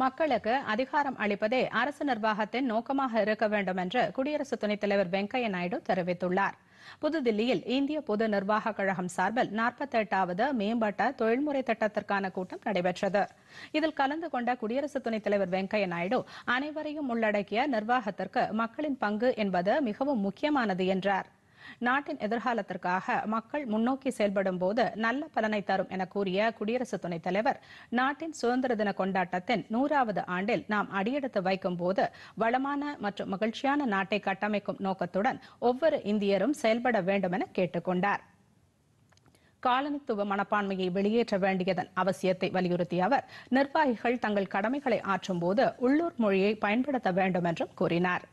மக்களுக்கு அதிகாரம் அளிப்பதே அரசு நிர்வாகத்தின் நோக்கமாக இருக்க வேண்டும் என்று குடியரசு துணைத் தலைவர் வெங்கையா நாயுடு தெரிவித்துள்ளார் புதுதில்லியில் இந்திய பொது நிர்வாக கழகம் சார்பில் நாற்பத்தி எட்டாவது மேம்பட்ட தொழில்முறை திட்டத்திற்கான கூட்டம் நடைபெற்றது இதில் கலந்து கொண்ட குடியரசு துணைத் தலைவர் வெங்கையா நாயுடு அனைவரையும் உள்ளடக்கிய நிர்வாகத்திற்கு மக்களின் பங்கு என்பது மிகவும் முக்கியமானது என்றாா் நாட்டின் எதிர்காலத்திற்காக மக்கள் முன்னோக்கி செயல்படும் போது நல்ல பலனை தரும் என கூறிய குடியரசு துணைத் தலைவர் நாட்டின் சுதந்திர தின கொண்டாட்டத்தின் நூறாவது ஆண்டில் நாம் அடியெடுத்து வைக்கும் போது வளமான மற்றும் மகிழ்ச்சியான நாட்டை கட்டமைக்கும் நோக்கத்துடன் ஒவ்வொரு இந்தியரும் செயல்பட வேண்டும் என கேட்டுக் காலனித்துவ மனப்பான்மையை வெளியேற்ற வேண்டியதன் அவசியத்தை வலியுறுத்திய அவர் நிர்வாகிகள் தங்கள் கடமைகளை ஆற்றும் போது உள்ளூர் மொழியை பயன்படுத்த வேண்டும் என்றும் கூறினாா்